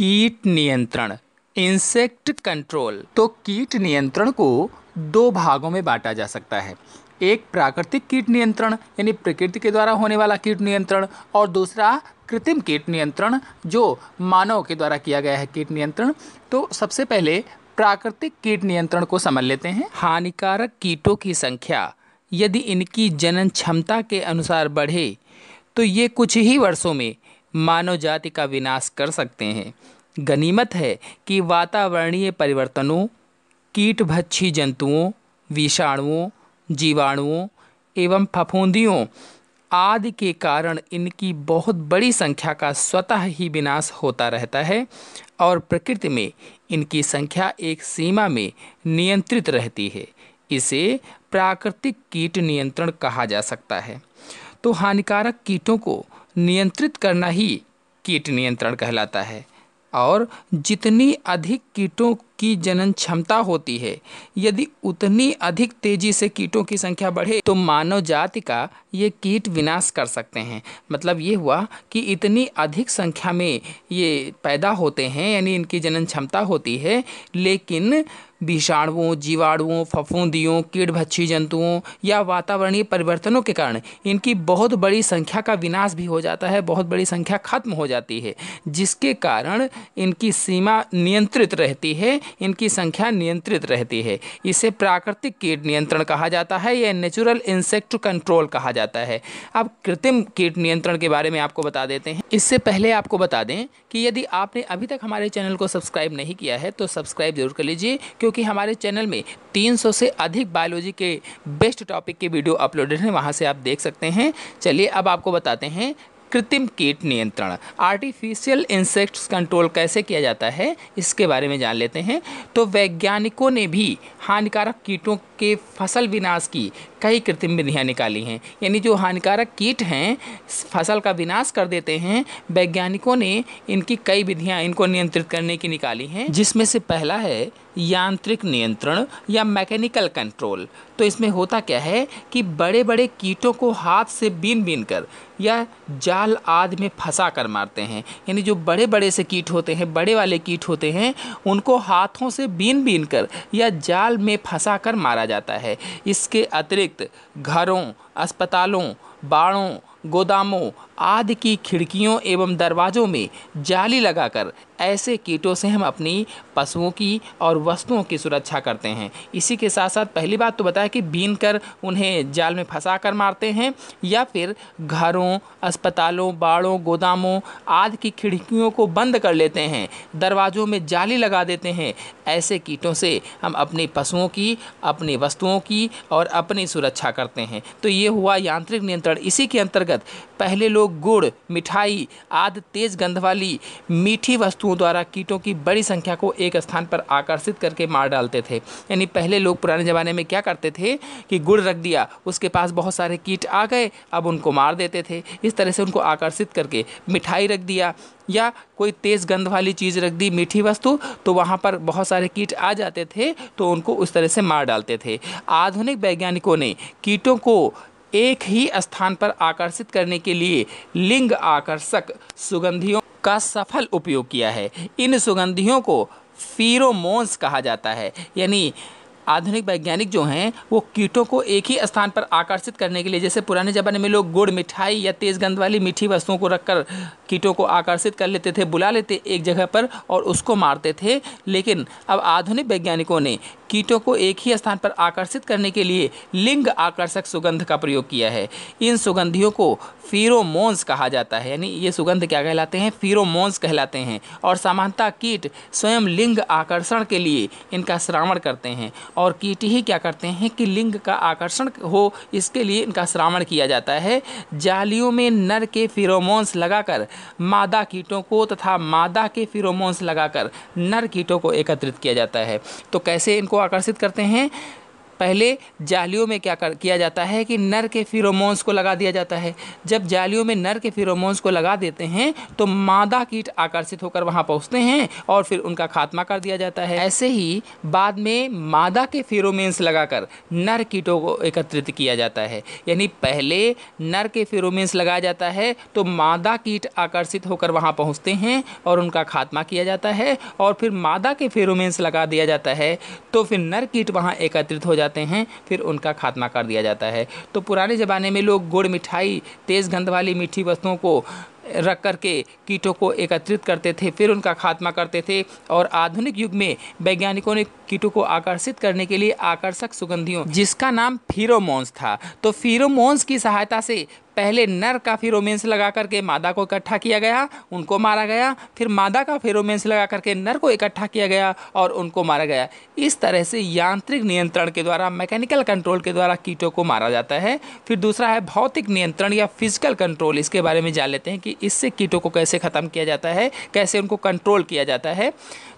कीट नियंत्रण insect control तो कीट नियंत्रण को दो भागों में बांटा जा सकता है एक प्राकृतिक कीट नियंत्रण यानी प्रकृति के द्वारा होने वाला कीट नियंत्रण और दूसरा कृत्रिम कीट नियंत्रण जो मानव के द्वारा किया गया है कीट नियंत्रण तो सबसे पहले प्राकृतिक कीट नियंत्रण को समझ लेते हैं हानिकारक कीटों की संख्या यदि इनकी जनन क्षमता के अनुसार बढ़े तो ये कुछ ही वर्षों में मानव जाति का विनाश कर सकते हैं गनीमत है कि वातावरणीय परिवर्तनों कीट भच्छी जंतुओं विषाणुओं जीवाणुओं एवं फफूंदियों आदि के कारण इनकी बहुत बड़ी संख्या का स्वतः ही विनाश होता रहता है और प्रकृति में इनकी संख्या एक सीमा में नियंत्रित रहती है इसे प्राकृतिक कीट नियंत्रण कहा जा सकता है तो हानिकारक कीटों को नियंत्रित करना ही कीट नियंत्रण कहलाता है और जितनी अधिक कीटों की जनन क्षमता होती है यदि उतनी अधिक तेजी से कीटों की संख्या बढ़े तो मानव जाति का ये कीट विनाश कर सकते हैं मतलब ये हुआ कि इतनी अधिक संख्या में ये पैदा होते हैं यानी इनकी जनन क्षमता होती है लेकिन विषाणुओं जीवाणुओं फफूंदियों कीट भच्छी जंतुओं या वातावरणीय परिवर्तनों के कारण इनकी बहुत बड़ी संख्या का विनाश भी हो जाता है बहुत बड़ी संख्या खत्म हो जाती है जिसके कारण इनकी सीमा नियंत्रित रहती है इनकी संख्या नियंत्रित रहती है इसे प्राकृतिक कीट नियंत्रण कहा जाता है या नेचुरल इंसेक्ट कंट्रोल कहा जाता है अब कृत्रिम कीट नियंत्रण के बारे में आपको बता देते हैं इससे पहले आपको बता दें कि यदि आपने अभी तक हमारे चैनल को सब्सक्राइब नहीं किया है तो सब्सक्राइब जरूर कर लीजिए क्योंकि क्योंकि हमारे चैनल में 300 से अधिक बायोलॉजी के बेस्ट टॉपिक के वीडियो अपलोडेड हैं वहाँ से आप देख सकते हैं चलिए अब आपको बताते हैं कृत्रिम कीट नियंत्रण आर्टिफिशियल इंसेक्ट्स कंट्रोल कैसे किया जाता है इसके बारे में जान लेते हैं तो वैज्ञानिकों ने भी हानिकारक कीटों के फसल विनाश की कई कृत्रिम विधियाँ निकाली हैं यानी जो हानिकारक कीट हैं फसल का विनाश कर देते हैं वैज्ञानिकों ने इनकी कई विधियाँ इनको नियंत्रित करने की निकाली हैं जिसमें से पहला है यांत्रिक नियंत्रण या मैकेनिकल कंट्रोल तो इसमें होता क्या है कि बड़े बड़े कीटों को हाथ से बीन बीन कर या जाल आदि में फंसा कर मारते हैं यानी जो बड़े बड़े से कीट होते हैं बड़े वाले कीट होते हैं उनको हाथों से बीन बीन कर या जाल में फंसा कर मारा जाता है इसके अतिरिक्त घरों अस्पतालों बाड़ों गोदामों आदि की खिड़कियों एवं दरवाज़ों में जाली लगाकर ऐसे कीटों से हम अपनी पशुओं की और वस्तुओं की सुरक्षा करते हैं इसी के साथ साथ पहली बात तो बताया कि बीन कर उन्हें जाल में फंसा कर मारते हैं या फिर घरों अस्पतालों बाड़ों गोदामों आदि की खिड़कियों को बंद कर लेते हैं दरवाज़ों में जाली लगा देते हैं ऐसे कीटों से हम अपने पशुओं की अपनी वस्तुओं की और अपनी सुरक्षा करते हैं तो ये हुआ यांत्रिक नियंत्रण इसी के अंतर्गत अंतर्गत पहले लोग गुड़ मिठाई आदि तेज गंध वाली मीठी वस्तुओं द्वारा कीटों की बड़ी संख्या को एक स्थान पर आकर्षित करके मार डालते थे यानी पहले लोग पुराने ज़माने में क्या करते थे कि गुड़ रख दिया उसके पास बहुत सारे कीट आ गए अब उनको मार देते थे इस तरह से उनको आकर्षित करके मिठाई रख दिया या कोई तेज़ गंध वाली चीज़ रख दी मीठी वस्तु तो वहाँ पर बहुत सारे कीट आ जाते थे तो उनको उस तरह से मार डालते थे आधुनिक वैज्ञानिकों ने कीटों को एक ही स्थान पर आकर्षित करने के लिए लिंग आकर्षक सुगंधियों का सफल उपयोग किया है इन सुगंधियों को फीरोमोन्स कहा जाता है यानी आधुनिक वैज्ञानिक जो हैं वो कीटों को एक ही स्थान पर आकर्षित करने के लिए जैसे पुराने ज़माने में लोग गुड़ मिठाई या तेज़ गंध वाली मीठी वस्तुओं को रखकर कीटों को आकर्षित कर लेते थे बुला लेते एक जगह पर और उसको मारते थे लेकिन अब आधुनिक वैज्ञानिकों ने कीटों को एक ही स्थान पर आकर्षित करने के लिए लिंग आकर्षक सुगंध का प्रयोग किया है इन सुगंधियों को फीरोमोन्स कहा जाता है यानी ये सुगंध क्या कहलाते हैं फीरोमोन्स कहलाते हैं और सामान्यतः कीट स्वयं लिंग आकर्षण के लिए इनका श्रावण करते हैं और कीट ही क्या करते हैं कि लिंग का आकर्षण हो इसके लिए इनका श्रावण किया जाता है जालियों में नर के फिरोमोन्स लगाकर मादा कीटों को तथा मादा के फिरोमोन्स लगाकर नर कीटों को एकत्रित किया जाता है तो कैसे इनको आकर्षित करते हैं पहले जालियों में क्या कर किया जाता है कि नर के फिरोमोन्स को लगा दिया जाता है जब जालियों में नर के फिरोमोन्स को लगा देते हैं तो मादा कीट आकर्षित होकर वहाँ पहुँचते हैं और फिर उनका खात्मा कर दिया जाता है ऐसे ही बाद में मादा के फिरोमेंस लगाकर नर कीटों को एकत्रित किया जाता है यानी पहले नर के फिरोमेंस लगाया जाता है तो मादा कीट आकर्षित होकर वहाँ पहुँचते हैं और उनका खात्मा किया जाता है और फिर मादा के फेरोमेंस लगा दिया जाता है तो फिर नर कीट वहाँ एकत्रित हो जाता जाते हैं फिर उनका खात्मा कर दिया जाता है तो पुराने ज़माने में लोग गुड़ मिठाई तेज़ गंध वाली मीठी वस्तुओं को रख कर के कीटों को एकत्रित करते थे फिर उनका खात्मा करते थे और आधुनिक युग में वैज्ञानिकों ने कीटों को आकर्षित करने के लिए आकर्षक सुगंधियों जिसका नाम फीरोमोन्स था तो फीरोमोन्स की सहायता से पहले नर का फेरोमेंस लगा करके मादा को इकट्ठा किया गया उनको मारा गया फिर मादा का फेरोमेंस लगा करके नर को इकट्ठा किया गया और उनको मारा गया इस तरह से यांत्रिक नियंत्रण के द्वारा मैकेनिकल कंट्रोल के द्वारा कीटों को मारा जाता है फिर दूसरा है भौतिक नियंत्रण या फिजिकल कंट्रोल इसके बारे में जान लेते हैं कि इससे कीटों को कैसे ख़त्म किया जाता है कैसे उनको कंट्रोल किया जाता है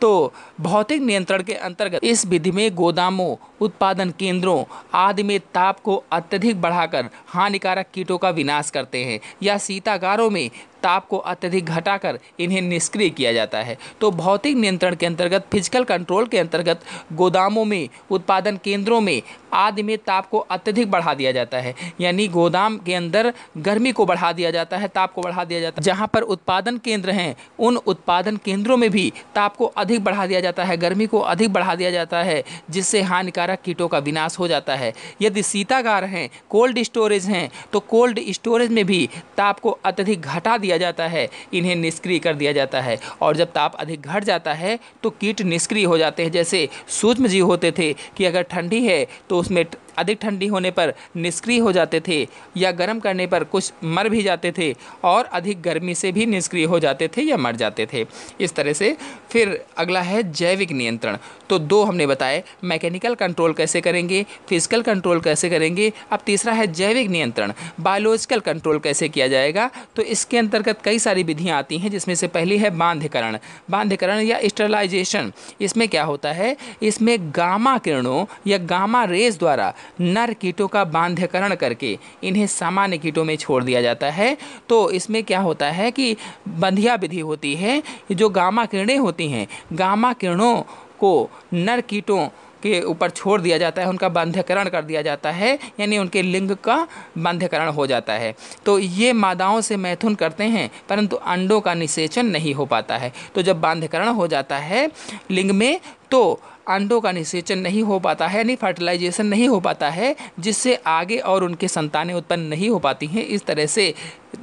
तो भौतिक नियंत्रण के अंतर्गत इस विधि में गोदामों उत्पादन केंद्रों आदि में ताप को अत्यधिक बढ़ाकर हानिकारक कीटों का विनाश करते हैं या शीतागारों में ताप को अत्यधिक घटाकर इन्हें निष्क्रिय किया जाता है तो भौतिक नियंत्रण के अंतर्गत फिजिकल कंट्रोल के अंतर्गत गोदामों में उत्पादन केंद्रों में आदि में ताप को अत्यधिक बढ़ा दिया जाता है यानी गोदाम के अंदर गर्मी को बढ़ा दिया जाता है ताप को बढ़ा दिया जाता है जहाँ पर उत्पादन केंद्र हैं उन उत्पादन केंद्रों में भी ताप को अधिक बढ़ा दिया जाता है गर्मी को अधिक बढ़ा दिया जाता है जिससे हानिकारक कीटों का विनाश हो जाता है यदि सीतागार हैं कोल्ड स्टोरेज हैं तो कोल्ड स्टोरेज में भी ताप को अत्यधिक घटा दिया जाता है इन्हें निष्क्रिय कर दिया जाता है और जब ताप अधिक घट जाता है तो कीट निष्क्रिय हो जाते हैं जैसे सूक्ष्म जीव होते थे कि अगर ठंडी है तो उसमें अधिक ठंडी होने पर निष्क्रिय हो जाते थे या गर्म करने पर कुछ मर भी जाते थे और अधिक गर्मी से भी निष्क्रिय हो जाते थे या मर जाते थे इस तरह से फिर अगला है जैविक नियंत्रण तो दो हमने बताए मैकेनिकल कंट्रोल कैसे करेंगे फिजिकल कंट्रोल कैसे करेंगे अब तीसरा है जैविक नियंत्रण बायोलॉजिकल कंट्रोल कैसे किया जाएगा तो इसके अंतर्गत कई सारी विधियाँ आती हैं जिसमें से पहली है बांध्यकरण बांध्यकरण या स्टरलाइजेशन इसमें क्या होता है इसमें गामा किरणों या गामा रेज द्वारा नर कीटों का बांध्यकरण करके इन्हें सामान्य कीटों में छोड़ दिया जाता है तो इसमें क्या होता है कि बंधिया विधि होती है जो गामा किरणें होती हैं गामा किरणों को नर कीटों के ऊपर छोड़ दिया जाता है उनका बांध्यकरण कर दिया जाता है यानी उनके लिंग का बांध्यकरण हो जाता है तो ये मादाओं से मैथुन करते हैं परंतु अंडों का निषेचन नहीं हो पाता है तो जब बांध्यकरण हो जाता है लिंग में तो अंडों का निषेचन नहीं हो पाता है यानी फर्टिलाइजेशन नहीं हो पाता है जिससे आगे और उनके संतानें उत्पन्न नहीं हो पाती हैं इस तरह से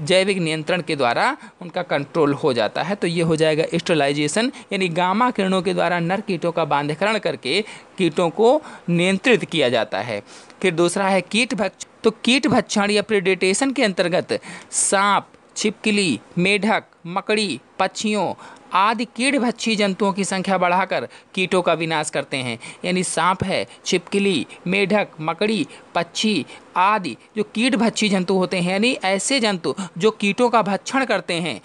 जैविक नियंत्रण के द्वारा उनका कंट्रोल हो जाता है तो ये हो जाएगा स्टरलाइजेशन यानी गामा किरणों के द्वारा नर कीटों का बांधकरण करके कीटों को नियंत्रित किया जाता है फिर दूसरा है कीट भक्ष तो कीट भक्षण या प्रिडेटेशन के अंतर्गत सांप छिपकली मेढक मकड़ी पक्षियों आदि कीड़ भक्षी जंतुओं की संख्या बढ़ाकर कीटों का विनाश करते हैं यानी सांप है छिपकली मेढक मकड़ी पक्षी आदि जो कीट भक्षी जंतु होते हैं यानी ऐसे जंतु जो कीटों का भक्षण करते हैं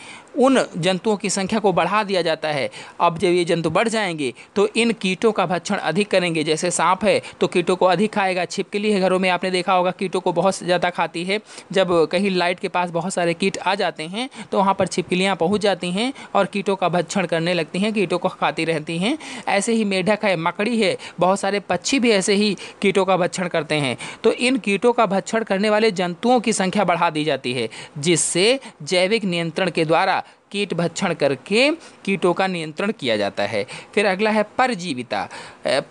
उन जंतुओं की संख्या को बढ़ा दिया जाता है अब जब ये जंतु बढ़ जाएंगे तो इन कीटों का भक्षण अधिक करेंगे जैसे सांप है तो कीटों को अधिक खाएगा छिपकली है घरों में आपने देखा होगा कीटों को बहुत ज़्यादा खाती है जब कहीं लाइट के पास बहुत सारे कीट आ जाते हैं तो वहाँ पर छिपकलियाँ पहुँच जाती हैं और कीटों का भक्षण करने लगती हैं कीटों को खाती रहती हैं ऐसे ही मेढक है मकड़ी है बहुत सारे पक्षी भी ऐसे ही कीटों का भक्षण करते हैं तो इन कीटों का भक्षण करने वाले जंतुओं की संख्या बढ़ा दी जाती है जिससे जैविक नियंत्रण के द्वारा कीट भक्षण करके कीटों का नियंत्रण किया जाता है फिर अगला है परजीविता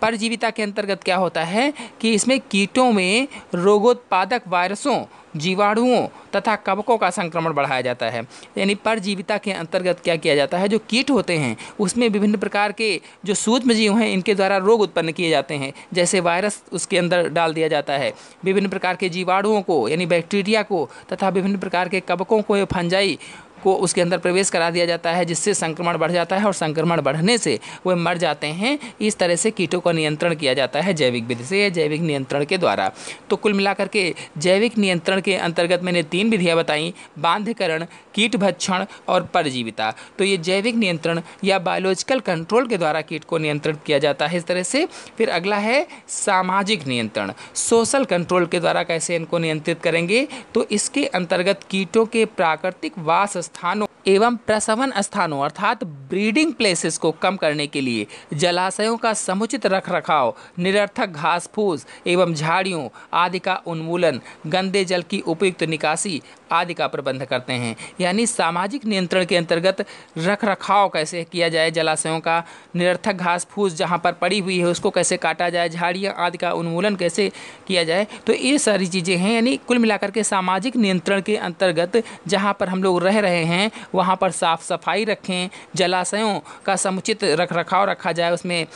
परजीविता के अंतर्गत क्या होता है कि इसमें कीटों में रोगोत्पादक वायरसों जीवाणुओं तथा कवकों का संक्रमण बढ़ाया जाता है यानी परजीविता के अंतर्गत क्या किया जाता है जो कीट होते हैं उसमें विभिन्न प्रकार के जो सूक्ष्म जीव हैं इनके द्वारा रोग उत्पन्न किए जाते हैं जैसे वायरस उसके अंदर डाल दिया जाता है विभिन्न प्रकार के जीवाणुओं को यानी बैक्टीरिया को तथा विभिन्न प्रकार के कवकों को फंजाई को उसके अंदर प्रवेश करा दिया जाता है जिससे संक्रमण बढ़ जाता है और संक्रमण बढ़ने से वे मर जाते हैं इस तरह से कीटों का नियंत्रण किया जाता है जैविक विधि से या जैविक नियंत्रण के द्वारा तो कुल मिलाकर के जैविक नियंत्रण के अंतर्गत मैंने तीन विधियाँ बताई बांधकरण कीट भक्षण और परजीविता तो ये जैविक नियंत्रण या बायोलॉजिकल कंट्रोल के द्वारा कीट को नियंत्रित किया जाता है इस तरह से फिर अगला है सामाजिक नियंत्रण सोशल कंट्रोल के द्वारा कैसे इनको नियंत्रित करेंगे तो इसके अंतर्गत कीटों के प्राकृतिक वास स्थानों एवं प्रसवन स्थानों अर्थात ब्रीडिंग प्लेसेस को कम करने के लिए जलाशयों का समुचित रखरखाव निरर्थक घास फूस एवं झाड़ियों आदि का उन्मूलन गंदे जल की उपयुक्त निकासी आदि का प्रबंध करते हैं यानी सामाजिक नियंत्रण के अंतर्गत रख रखाव कैसे किया जाए जलाशयों का निरर्थक घास फूस जहाँ पर पड़ी हुई है उसको कैसे काटा जाए झाड़ियाँ आदि का उन्मूलन कैसे किया जाए तो ये सारी चीज़ें हैं यानी कुल मिलाकर के सामाजिक नियंत्रण के अंतर्गत जहाँ पर हम लोग रह रहे जलाशय हैं वहाँ पर साफ़ सफाई रखें जलाशयों का समुचित रख रखाव रखा जाए उसमें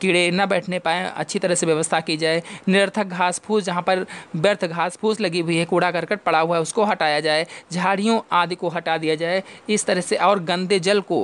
कीड़े न बैठने पाए अच्छी तरह से व्यवस्था की जाए निरर्थक घास फूस जहाँ पर व्यर्थ घास फूस लगी हुई है कूड़ा करकट पड़ा हुआ है उसको हटाया जाए झाड़ियों आदि को हटा दिया जाए इस तरह से और गंदे जल को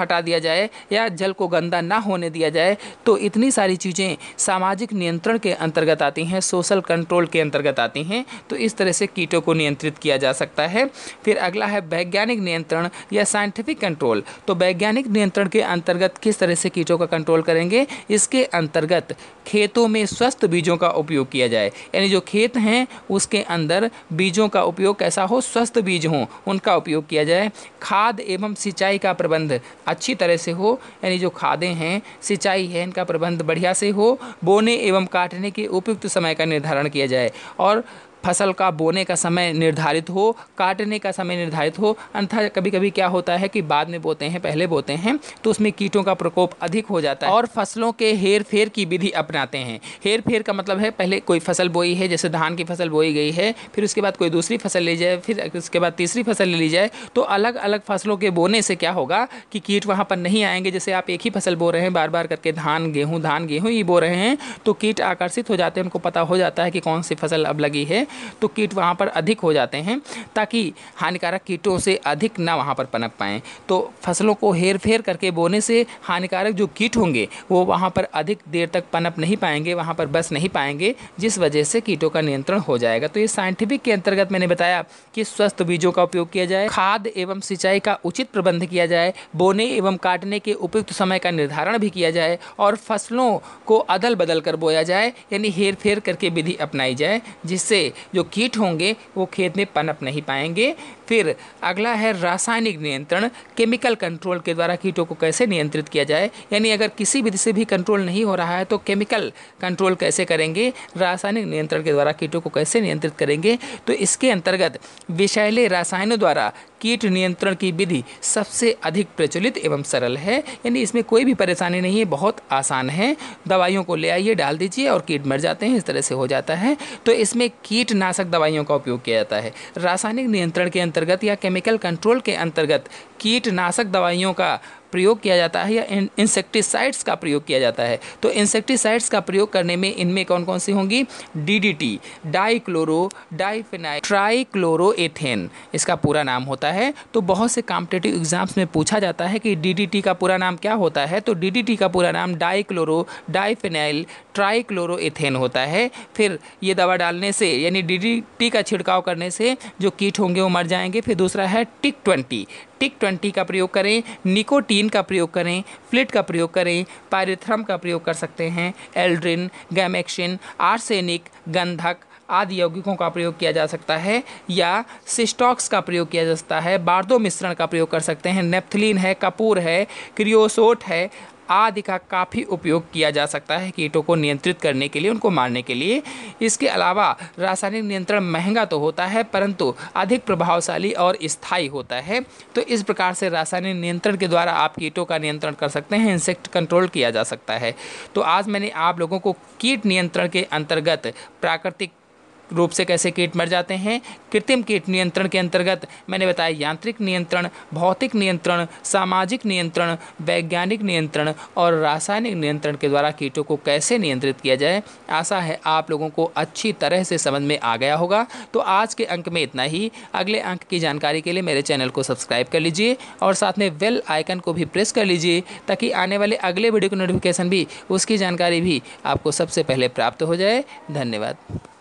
हटा दिया जाए या जल को गंदा ना होने दिया जाए तो इतनी सारी चीज़ें सामाजिक नियंत्रण के अंतर्गत आती हैं सोशल कंट्रोल के अंतर्गत आती हैं तो इस तरह से कीटों को नियंत्रित किया जा सकता है फिर अगला है वैज्ञानिक वैज्ञानिक नियंत्रण या साइंटिफिक कंट्रोल तो वैज्ञानिक नियंत्रण के अंतर्गत किस तरह से कीटों का कंट्रोल करेंगे इसके अंतर्गत खेतों में स्वस्थ बीजों का उपयोग किया जाए यानी जो खेत हैं उसके अंदर बीजों का उपयोग कैसा हो स्वस्थ बीज हों उनका उपयोग किया जाए खाद एवं सिंचाई का प्रबंध अच्छी तरह से हो यानी जो खादें हैं सिंचाई है इनका प्रबंध बढ़िया से हो बोने एवं काटने के उपयुक्त समय का निर्धारण किया जाए और फसल का बोने का समय निर्धारित हो काटने का समय निर्धारित हो अन्यथा कभी कभी क्या होता है कि बाद में बोते हैं पहले बोते हैं तो उसमें कीटों का प्रकोप अधिक हो जाता है और फसलों के हेर फेर की विधि अपनाते हैं हेर फेर का मतलब है पहले कोई फसल बोई है जैसे धान की फसल बोई गई है फिर उसके बाद कोई दूसरी फसल ली जाए फिर उसके बाद तीसरी फसल ले ली जाए तो अलग अलग फसलों के बोने से क्या होगा कि कीट वहाँ पर नहीं आएंगे जैसे आप एक ही फसल बो रहे हैं बार बार करके धान गेहूँ धान गेहूँ ये बो रहे हैं तो कीट आकर्षित हो जाते हैं उनको पता हो जाता है कि कौन सी फसल अब लगी है तो कीट वहाँ पर अधिक हो जाते हैं ताकि हानिकारक कीटों से अधिक ना वहाँ पर पनप पाएँ तो फसलों को हेर फेर करके बोने से हानिकारक जो कीट होंगे वो वहाँ पर अधिक देर तक पनप नहीं पाएंगे वहाँ पर बस नहीं पाएंगे जिस वजह से कीटों का नियंत्रण हो जाएगा तो ये साइंटिफिक के अंतर्गत मैंने बताया कि स्वस्थ बीजों का उपयोग किया जाए खाद एवं सिंचाई का उचित प्रबंध किया जाए बोने एवं काटने के उपयुक्त समय का निर्धारण भी किया जाए और फसलों को अदल बदल कर बोया जाए यानी हेर फेर करके विधि अपनाई जाए जिससे जो कीट होंगे वो खेत में पनप नहीं पाएंगे फिर अगला है रासायनिक नियंत्रण केमिकल कंट्रोल के द्वारा कीटों को कैसे नियंत्रित किया जाए यानी अगर किसी विधि से भी कंट्रोल नहीं हो रहा है तो केमिकल कंट्रोल कैसे करेंगे रासायनिक नियंत्रण के द्वारा कीटों को कैसे नियंत्रित करेंगे तो इसके अंतर्गत विषैले रासायनों द्वारा कीट नियंत्रण की विधि सबसे अधिक प्रचलित एवं सरल है यानी इसमें कोई भी परेशानी नहीं है बहुत आसान है दवाइयों को ले आइए डाल दीजिए और कीट मर जाते हैं इस तरह से हो जाता है तो इसमें कीटनाशक दवाइयों का उपयोग किया जाता है रासायनिक नियंत्रण के अंतर्गत या केमिकल कंट्रोल के अंतर्गत कीटनाशक दवाइयों का प्रयोग किया जाता है या इंसेक्टिसाइड्स का प्रयोग किया जाता है तो इंसेक्टिसाइड्स का प्रयोग करने में इनमें कौन कौन सी होंगी डीडीटी डाइक्लोरो डाइफेनाइल ट्राइक्लोरोएथेन इसका पूरा नाम होता है तो बहुत से कॉम्पिटेटिव एग्जाम्स में पूछा जाता है कि टी का पूरा नाम क्या होता है तो टी का पूरा नाम डाइक्लोरो डाइफेनाइल ट्राइक्लोरोएथेन होता है फिर ये दवा डालने से यानी टी का छिड़काव करने से जो कीट होंगे वो मर जाएंगे फिर दूसरा है टिक ट्वेंटी टिक ट्वेंटी का प्रयोग करें निकोटीन का प्रयोग करें फ्लिट का प्रयोग करें पायरेथ्रम का प्रयोग कर सकते हैं एल्ड्रिन गैमेक्शिन आर्सेनिक गंधक आदि यौगिकों का प्रयोग किया जा सकता है या सिस्टॉक्स का प्रयोग किया जा सकता है बारदो मिश्रण का प्रयोग कर सकते हैं नेप्थलीन है कपूर है क्रियोसोट है आदि का काफ़ी उपयोग किया जा सकता है कीटों को नियंत्रित करने के लिए उनको मारने के लिए इसके अलावा रासायनिक नियंत्रण महंगा तो होता है परंतु अधिक प्रभावशाली और स्थायी होता है तो इस प्रकार से रासायनिक नियंत्रण के द्वारा आप कीटों का नियंत्रण कर सकते हैं इंसेक्ट कंट्रोल किया जा सकता है तो आज मैंने आप लोगों को कीट नियंत्रण के अंतर्गत प्राकृतिक रूप से कैसे कीट मर जाते हैं कृत्रिम कीट नियंत्रण के अंतर्गत मैंने बताया यांत्रिक नियंत्रण भौतिक नियंत्रण सामाजिक नियंत्रण वैज्ञानिक नियंत्रण और रासायनिक नियंत्रण के द्वारा कीटों को कैसे नियंत्रित किया जाए आशा है आप लोगों को अच्छी तरह से समझ में आ गया होगा तो आज के अंक में इतना ही अगले अंक की जानकारी के लिए मेरे चैनल को सब्सक्राइब कर लीजिए और साथ में बेल आइकन को भी प्रेस कर लीजिए ताकि आने वाले अगले वीडियो की नोटिफिकेशन भी उसकी जानकारी भी आपको सबसे पहले प्राप्त हो जाए धन्यवाद